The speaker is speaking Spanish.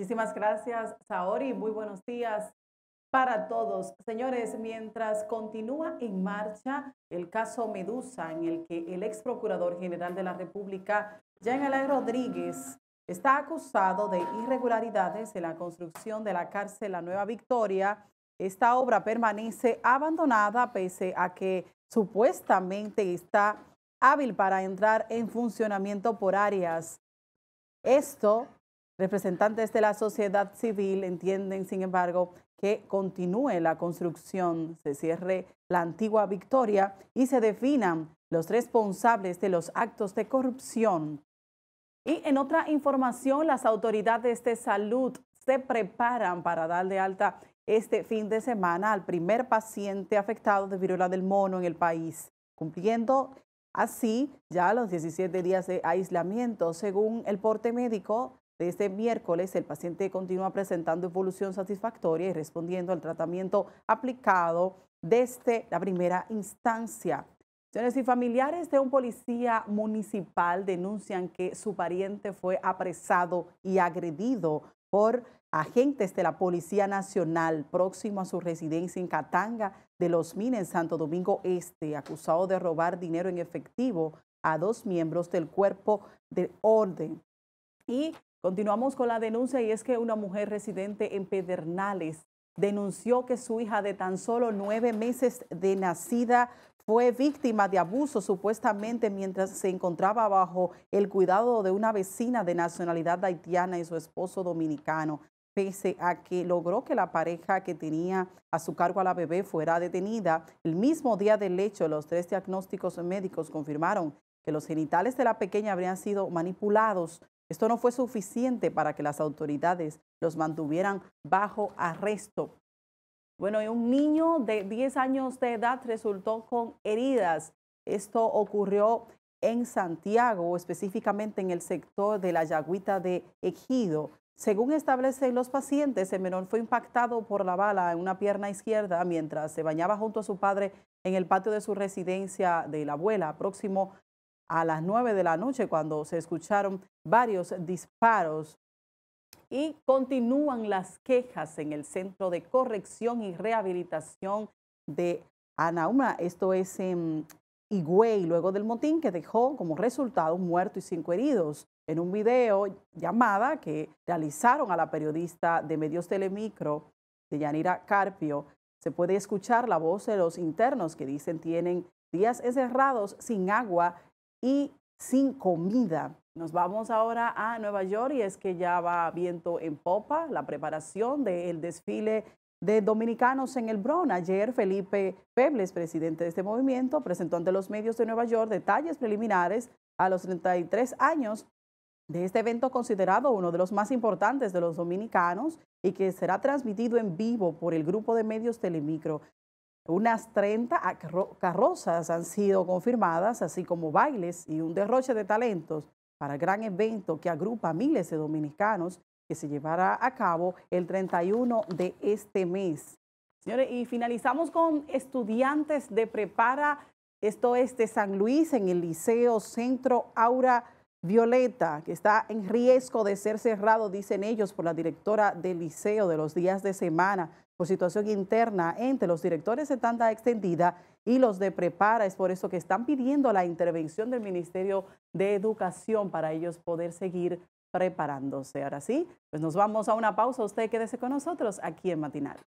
Muchísimas gracias, Saori. Muy buenos días para todos. Señores, mientras continúa en marcha el caso Medusa, en el que el ex procurador general de la República, Jean Alain Rodríguez, está acusado de irregularidades en la construcción de la cárcel La Nueva Victoria. Esta obra permanece abandonada pese a que supuestamente está hábil para entrar en funcionamiento por áreas. Esto Representantes de la sociedad civil entienden, sin embargo, que continúe la construcción, se cierre la antigua victoria y se definan los responsables de los actos de corrupción. Y en otra información, las autoridades de salud se preparan para dar de alta este fin de semana al primer paciente afectado de viruela del mono en el país, cumpliendo así ya los 17 días de aislamiento, según el porte médico desde este miércoles, el paciente continúa presentando evolución satisfactoria y respondiendo al tratamiento aplicado desde la primera instancia. Señores y familiares de un policía municipal denuncian que su pariente fue apresado y agredido por agentes de la Policía Nacional próximo a su residencia en Catanga de los mines Santo Domingo Este, acusado de robar dinero en efectivo a dos miembros del cuerpo de orden. Y Continuamos con la denuncia y es que una mujer residente en Pedernales denunció que su hija de tan solo nueve meses de nacida fue víctima de abuso supuestamente mientras se encontraba bajo el cuidado de una vecina de nacionalidad haitiana y su esposo dominicano, pese a que logró que la pareja que tenía a su cargo a la bebé fuera detenida. El mismo día del hecho, los tres diagnósticos médicos confirmaron que los genitales de la pequeña habrían sido manipulados esto no fue suficiente para que las autoridades los mantuvieran bajo arresto. Bueno, y un niño de 10 años de edad resultó con heridas. Esto ocurrió en Santiago, específicamente en el sector de la Yagüita de Ejido. Según establecen los pacientes, el menor fue impactado por la bala en una pierna izquierda mientras se bañaba junto a su padre en el patio de su residencia de la abuela, próximo a las nueve de la noche cuando se escucharon varios disparos y continúan las quejas en el Centro de Corrección y Rehabilitación de Anauma. Esto es en Higüey, luego del motín que dejó como resultado un muerto y cinco heridos. En un video llamada que realizaron a la periodista de Medios Telemicro, de Yanira Carpio, se puede escuchar la voz de los internos que dicen tienen días encerrados sin agua y sin comida. Nos vamos ahora a Nueva York y es que ya va viento en popa la preparación del desfile de dominicanos en el Bronx. Ayer Felipe Pebles, presidente de este movimiento, presentó ante los medios de Nueva York detalles preliminares a los 33 años de este evento considerado uno de los más importantes de los dominicanos y que será transmitido en vivo por el grupo de medios Telemicro. Unas 30 carrozas han sido confirmadas, así como bailes y un derroche de talentos para el gran evento que agrupa a miles de dominicanos que se llevará a cabo el 31 de este mes. Señores, y finalizamos con estudiantes de prepara, esto es de San Luis, en el Liceo Centro Aura Violeta, que está en riesgo de ser cerrado, dicen ellos, por la directora del liceo de los días de semana por situación interna entre los directores de tanda extendida y los de prepara. Es por eso que están pidiendo la intervención del Ministerio de Educación para ellos poder seguir preparándose. Ahora sí, pues nos vamos a una pausa. Usted quédese con nosotros aquí en Matinal.